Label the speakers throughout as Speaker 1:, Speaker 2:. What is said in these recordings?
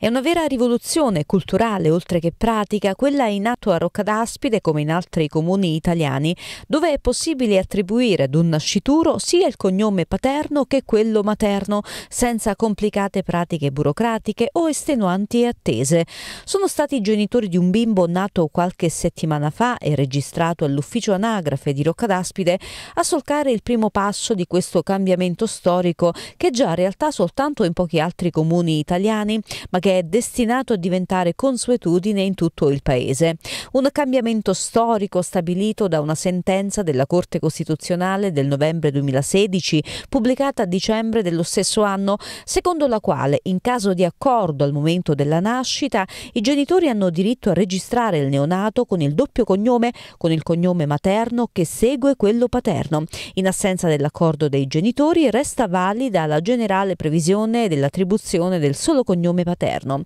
Speaker 1: È una vera rivoluzione culturale oltre che pratica quella in atto a Roccadaspide come in altri comuni italiani dove è possibile attribuire ad un nascituro sia il cognome paterno che quello materno senza complicate pratiche burocratiche o estenuanti attese. Sono stati i genitori di un bimbo nato qualche settimana fa e registrato all'ufficio anagrafe di Roccadaspide a solcare il primo passo di questo cambiamento storico che è già realtà soltanto in pochi altri comuni italiani ma che che è destinato a diventare consuetudine in tutto il Paese. Un cambiamento storico stabilito da una sentenza della Corte Costituzionale del novembre 2016, pubblicata a dicembre dello stesso anno, secondo la quale in caso di accordo al momento della nascita i genitori hanno diritto a registrare il neonato con il doppio cognome, con il cognome materno che segue quello paterno. In assenza dell'accordo dei genitori resta valida la generale previsione dell'attribuzione del solo cognome paterno materno.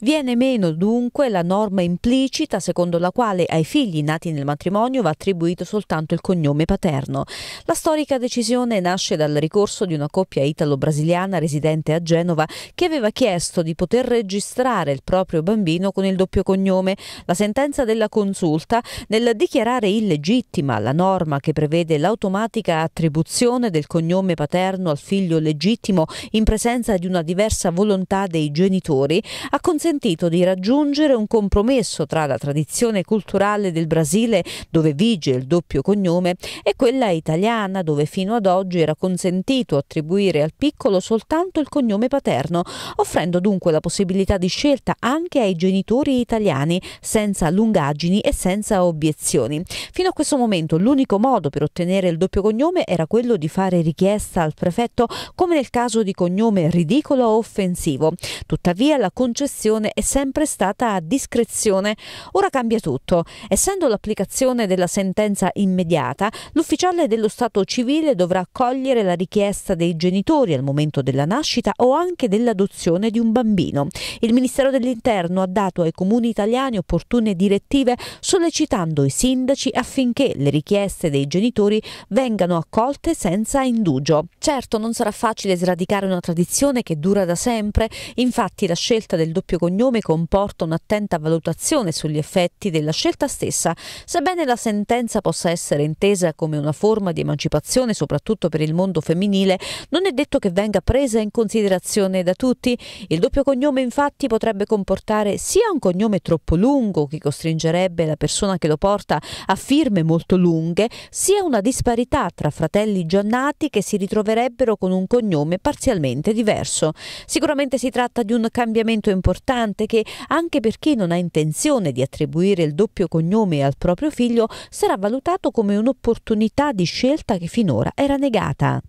Speaker 1: Viene meno dunque la norma implicita secondo la quale ai figli nati nel matrimonio va attribuito soltanto il cognome paterno. La storica decisione nasce dal ricorso di una coppia italo-brasiliana residente a Genova che aveva chiesto di poter registrare il proprio bambino con il doppio cognome. La sentenza della consulta, nel dichiarare illegittima la norma che prevede l'automatica attribuzione del cognome paterno al figlio legittimo in presenza di una diversa volontà dei genitori, ha consentito di raggiungere un compromesso tra la tradizione culturale del Brasile, dove vige il doppio cognome, e quella italiana, dove fino ad oggi era consentito attribuire al piccolo soltanto il cognome paterno, offrendo dunque la possibilità di scelta anche ai genitori italiani, senza lungaggini e senza obiezioni. Fino a questo momento l'unico modo per ottenere il doppio cognome era quello di fare richiesta al prefetto, come nel caso di cognome ridicolo o offensivo. Tuttavia la la concessione è sempre stata a discrezione. Ora cambia tutto. Essendo l'applicazione della sentenza immediata, l'ufficiale dello Stato civile dovrà accogliere la richiesta dei genitori al momento della nascita o anche dell'adozione di un bambino. Il Ministero dell'Interno ha dato ai comuni italiani opportune direttive sollecitando i sindaci affinché le richieste dei genitori vengano accolte senza indugio. Certo non sarà facile sradicare una tradizione che dura da sempre, infatti la scelta scelta del doppio cognome comporta un'attenta valutazione sugli effetti della scelta stessa, sebbene la sentenza possa essere intesa come una forma di emancipazione soprattutto per il mondo femminile, non è detto che venga presa in considerazione da tutti. Il doppio cognome infatti potrebbe comportare sia un cognome troppo lungo che costringerebbe la persona che lo porta a firme molto lunghe, sia una disparità tra fratelli già nati che si ritroverebbero con un cognome parzialmente diverso. Sicuramente si tratta di un cambiamento cambiamento importante che, anche per chi non ha intenzione di attribuire il doppio cognome al proprio figlio, sarà valutato come un'opportunità di scelta che finora era negata.